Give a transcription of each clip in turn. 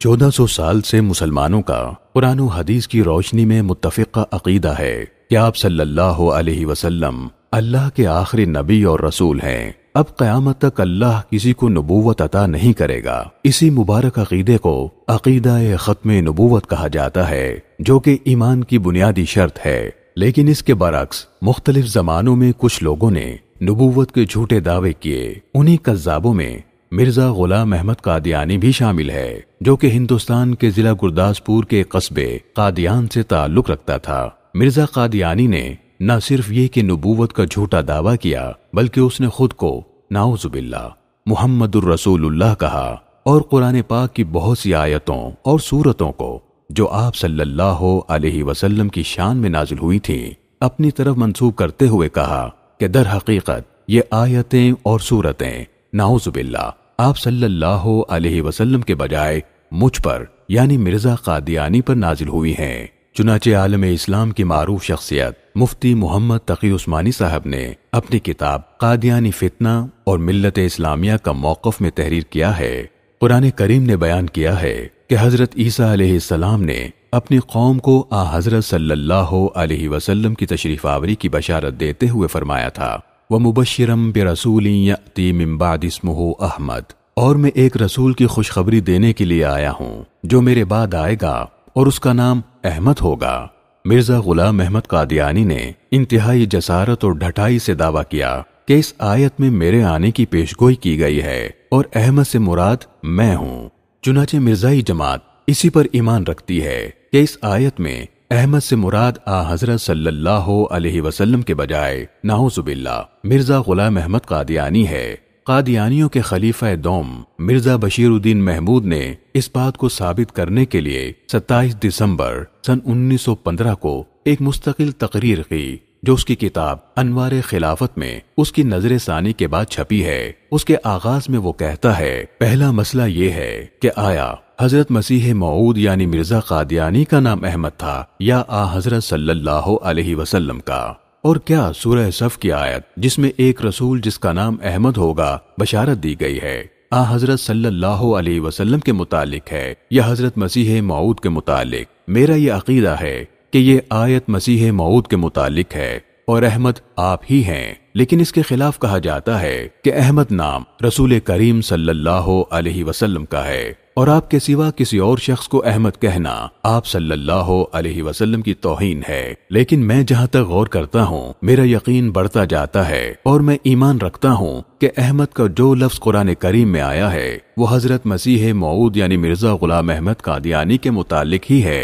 چودہ سو سال سے مسلمانوں کا قرآن و حدیث کی روشنی میں متفقہ عقیدہ ہے کہ آپ صلی اللہ علیہ وسلم اللہ کے آخری نبی اور رسول ہیں اب قیامت تک اللہ کسی کو نبوت عطا نہیں کرے گا اسی مبارک عقیدے کو عقیدہ ختم نبوت کہا جاتا ہے جو کہ ایمان کی بنیادی شرط ہے لیکن اس کے برعکس مختلف زمانوں میں کچھ لوگوں نے نبوت کے جھوٹے دعوے کیے انہی قذابوں میں مرزا غلام احمد قادیانی بھی شامل ہے جو کہ ہندوستان کے ضلع گرداسپور کے قصبے قادیان سے تعلق رکھتا تھا مرزا قادیانی نے نہ صرف یہ کہ نبوت کا جھوٹا دعویٰ کیا بلکہ اس نے خود کو ناؤز باللہ محمد الرسول اللہ کہا اور قرآن پاک کی بہت سی آیتوں اور صورتوں کو جو آپ صلی اللہ علیہ وسلم کی شان میں نازل ہوئی تھیں اپنی طرف منسوب کرتے ہوئے کہا کہ در حقیقت یہ آیتیں اور صورتیں نعوذ باللہ آپ صلی اللہ علیہ وسلم کے بجائے مجھ پر یعنی مرزا قادیانی پر نازل ہوئی ہیں چنانچہ عالم اسلام کی معروف شخصیت مفتی محمد تقی عثمانی صاحب نے اپنی کتاب قادیانی فتنہ اور ملت اسلامیہ کا موقف میں تحریر کیا ہے قرآن کریم نے بیان کیا ہے کہ حضرت عیسیٰ علیہ السلام نے اپنی قوم کو آ حضرت صلی اللہ علیہ وسلم کی تشریف آوری کی بشارت دیتے ہوئے فرمایا تھا وہ مبشرم بے رسول یا احمد اور میں ایک رسول کی خوشخبری دینے کے لیے آیا ہوں جو میرے بعد آئے گا اور اس کا نام احمد ہوگا مرزا غلام احمد قادیانی نے انتہائی جسارت اور ڈھٹائی سے دعویٰ کیا کہ اس آیت میں میرے آنے کی پیشگوئی کی گئی ہے اور احمد سے مراد میں ہوں چنانچہ مرزائی جماعت اسی پر ایمان رکھتی ہے کہ اس آیت میں احمد سے مراد آ حضرت صلی اللہ علیہ وسلم کے بجائے ناؤز باللہ مرزا غلام احمد قادیانی ہے قادیانیوں کے خلیفہ دوم مرزا بشیر الدین محمود نے اس بات کو ثابت کرنے کے لیے ستائیس دسمبر سن انیس سو پندرہ کو ایک مستقل تقریر کی جو اس کی کتاب انوار خلافت میں اس کی نظر ثانی کے بعد چھپی ہے اس کے آغاز میں وہ کہتا ہے پہلا مسئلہ یہ ہے کہ آیا حضرت مسیح معود یعنی مرزا قادیانی کا نام احمد تھا یا آ حضرت صلی اللہ علیہ وسلم کا اور کیا سورہ صف کی آیت جس میں ایک رسول جس کا نام احمد ہوگا بشارت دی گئی ہے آ حضرت صلی اللہ علیہ وسلم کے متعلق ہے یا حضرت مسیح معود کے متعلق میرا یہ عقیدہ ہے کہ یہ آیت مسیح معود کے متعلق ہے اور احمد آپ ہی ہیں لیکن اس کے خلاف کہا جاتا ہے کہ احمد نام رسول کریم صلی اللہ علیہ وسلم کا ہے اور آپ کے سوا کسی اور شخص کو احمد کہنا آپ صلی اللہ علیہ وسلم کی توہین ہے لیکن میں جہاں تک غور کرتا ہوں میرا یقین بڑھتا جاتا ہے اور میں ایمان رکھتا ہوں کہ احمد کا جو لفظ قرآن کریم میں آیا ہے وہ حضرت مسیح معود یعنی مرزا غلام احمد قادیانی کے متعلق ہی ہے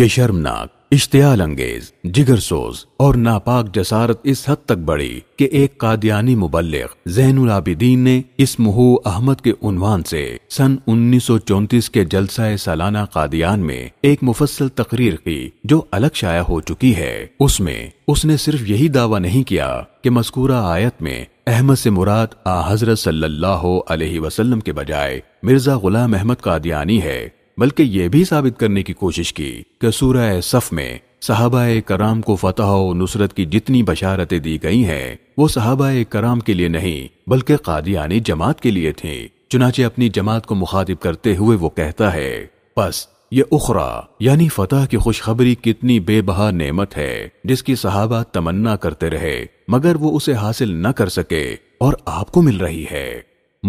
یہ شرمناک اشتعال انگیز جگر سوز اور ناپاک جسارت اس حد تک بڑی کہ ایک قادیانی مبلغ زین العابدین نے اس مہو احمد کے عنوان سے سن انیس سو چونتیس کے جلسہ سالانہ قادیان میں ایک مفصل تقریر کی جو الگ شائع ہو چکی ہے اس میں اس نے صرف یہی دعویٰ نہیں کیا کہ مذکورہ آیت میں احمد سے مراد آ حضرت صلی اللہ علیہ وسلم کے بجائے مرزا غلام احمد قادیانی ہے بلکہ یہ بھی ثابت کرنے کی کوشش کی کہ سورہ صف میں صحابہ کرام کو فتح و نصرت کی جتنی بشارتیں دی گئی ہیں وہ صحابہ کرام کے لیے نہیں بلکہ قادیانی جماعت کے لیے تھیں چنانچہ اپنی جماعت کو مخاطب کرتے ہوئے وہ کہتا ہے پس یہ اخرا یعنی فتح کی خوشخبری کتنی بے بہا نعمت ہے جس کی صحابہ تمنا کرتے رہے مگر وہ اسے حاصل نہ کر سکے اور آپ کو مل رہی ہے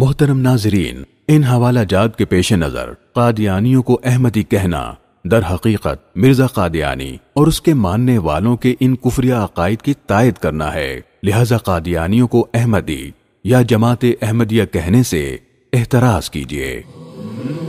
محترم ناظرین ان حوالہ جات کے پیش نظر قادیانیوں کو احمدی کہنا در حقیقت مرزا قادیانی اور اس کے ماننے والوں کے ان کفریہ عقائد کی تائید کرنا ہے لہذا قادیانیوں کو احمدی یا جماعت احمدیہ کہنے سے احتراز کیجیے